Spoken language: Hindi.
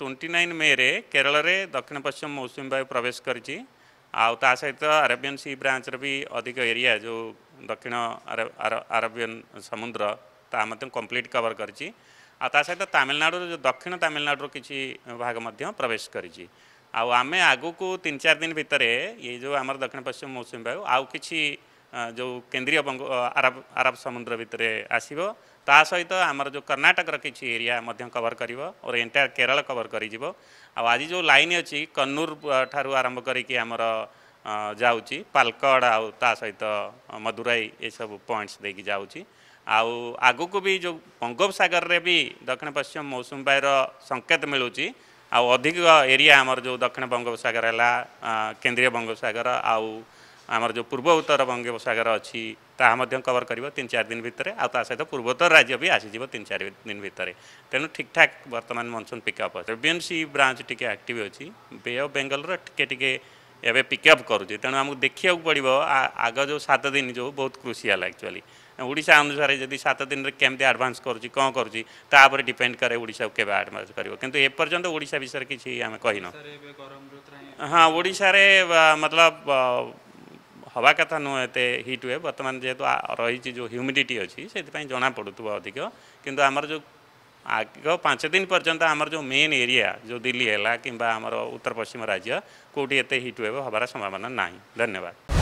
ट्वेंटी नाइन मे केरल दक्षिण पश्चिम मौसुमी बायु प्रवेश कर सहित आरबियन सी ब्रांच भी अधिक एरिया जो दक्षिण आरबियन समुद्र ता कम्प्लीट कवर कर सहित तामिलनाडु जो दक्षिण तामिलनाडु किसी भाग प्रवेश कर आमे आगू को तीन चार दिन भितर ये जो आम दक्षिण पश्चिम मौसुमी बायु आउ कि जो केन्द्रीय बङ आरब समुद्र भित्र आसहित आम कर्नाटकर कि एरिया कभर गर के कभर गरिजि आउ आज जो लाइन अनि कन्नूर आरंभ आ सहित मदुरई आरम्भ सब पॉइंट्स मदुरसबु पइन्ट्स दिइकि जाँच को भी जो भी दक्षिण पश्चिम मौसम बाय संकेत सङ्केत मिउँछ अधिक एरिया जो दक्षिण बङोपसगर केन्द्रीय बङोपसगर आ आमर जो पूर्वोत्तर बङ्गोपसगर अझ ता कभर तिन चार दिन भित्र आउँदा पूर्वोत्तर राज्य भी आसियो तिन चार दिन भित्र तेणु ठिक ठाक बर्तमान मनसुन पिकअप अझ बिएनसी ब्रांच टिके आक्टिव अछि बे अफ बेङ्गलर टिके टिके ଏବେ ପିକଅପ୍ କରୁଛି ତେଣୁ ଆମକୁ ଦେଖିବାକୁ ପଡ଼ିବ ଆଗ ଯେଉଁ ସାତ ଦିନ ଯେଉଁ ବହୁତ କ୍ରୁସିଆଲ୍ ଆକ୍ଚୁଆଲି ଓଡ଼ିଶା ଅନୁସାରେ ଯଦି ସାତ ଦିନରେ କେମିତି ଆଡ଼ଭାନ୍ସ କରୁଛି କ'ଣ କରୁଛି ତାପରେ ଡିପେଣ୍ଡ କରେ ଓଡ଼ିଶାକୁ କେବେ ଆଡ଼ଭାନ୍ସ କରିବ କିନ୍ତୁ ଏପର୍ଯ୍ୟନ୍ତ ଓଡ଼ିଶା ବିଷୟରେ କିଛି ଆମେ କହିନୁ ହଁ ଓଡ଼ିଶାରେ ମତଲବ হওয়া কথা নুহে এতে হিট ওয়েভ বর্তমান যেহেতু রয়েছে যে হ্যুমিডিটি অছি সেপাই জনা পড়ুব অধিক কিন্তু আমার যে আগ পাঁচ দিন পর্যন্ত আমার যে মেন এরিয়া যে দিল্লি হল কিংবা আমার উত্তর পশ্চিম রাজ্য কোটি এতে হিট ওয়েভ হবার সম্ভাবনা নাই ধন্যবাদ